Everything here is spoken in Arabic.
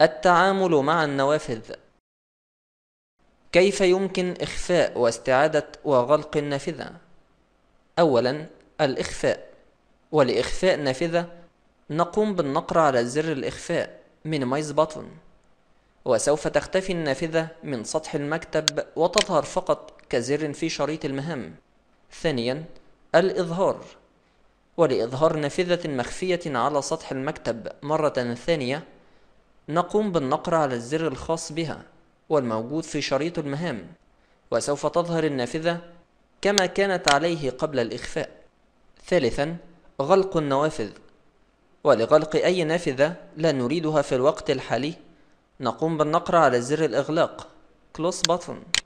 التعامل مع النوافذ كيف يمكن إخفاء واستعادة وغلق النافذة؟ أولا الإخفاء ولإخفاء نافذة نقوم بالنقر على زر الإخفاء Minimize Button وسوف تختفي النافذة من سطح المكتب وتظهر فقط كزر في شريط المهام ثانيا الإظهار ولإظهار نافذة مخفية على سطح المكتب مرة ثانية نقوم بالنقر على الزر الخاص بها والموجود في شريط المهام وسوف تظهر النافذة كما كانت عليه قبل الإخفاء ثالثا غلق النوافذ ولغلق أي نافذة لا نريدها في الوقت الحالي نقوم بالنقر على زر الإغلاق Close Button